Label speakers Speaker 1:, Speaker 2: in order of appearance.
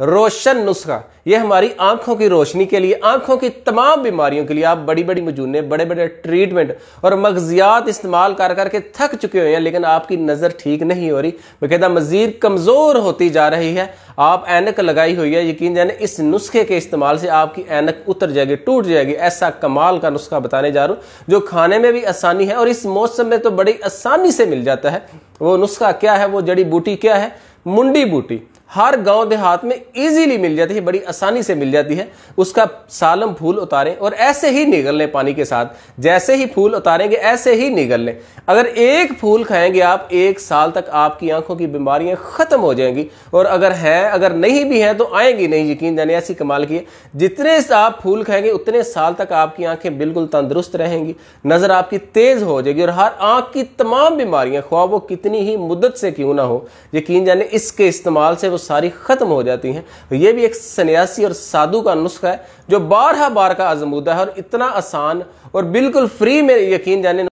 Speaker 1: रोशन नुस्खा यह हमारी आंखों की रोशनी के लिए आंखों की तमाम बीमारियों के लिए आप बड़ी बड़ी मजूने बड़े बड़े ट्रीटमेंट और मगजियात इस्तेमाल कर करके थक चुके हुए हैं लेकिन आपकी नज़र ठीक नहीं हो रही बकायदा मज़ीद कमज़ोर होती जा रही है आप ऐनक लगाई हुई है यकीन जाने इस नुस्खे के इस्तेमाल से आपकी एनक उतर जाएगी टूट जाएगी ऐसा कमाल का नुस्खा बताने जा रहा हूं जो खाने में भी आसानी है और इस मौसम में तो बड़ी आसानी से मिल जाता है वो नुस्खा क्या है वो जड़ी बूटी क्या है मुंडी बूटी हर गांव देहात में इजीली मिल जाती है बड़ी आसानी से मिल जाती है उसका सालम फूल उतारें और ऐसे ही निगल लें पानी के साथ जैसे ही फूल उतारेंगे ऐसे ही निगल लें अगर एक फूल खाएंगे आप एक साल तक आपकी आंखों की बीमारियां खत्म हो जाएंगी और अगर है अगर नहीं भी है तो आएंगी नहीं यकीन जाने ऐसी कमाल की है जितने आप फूल खाएंगे उतने साल तक आपकी आंखें बिल्कुल तंदुरुस्त रहेंगी नजर आपकी तेज हो जाएगी और हर आंख की तमाम बीमारियां ख्वाब वो कितनी ही मुद्दत से क्यों ना हो यकीन जाने इसके इस्तेमाल से वो सारी ख़त्म हो जाती हैं यह ये भी एक सन्यासी और साधु का नुस्खा है जो बारह बार का आजमूदा है और इतना आसान और बिल्कुल फ्री में यकीन जाने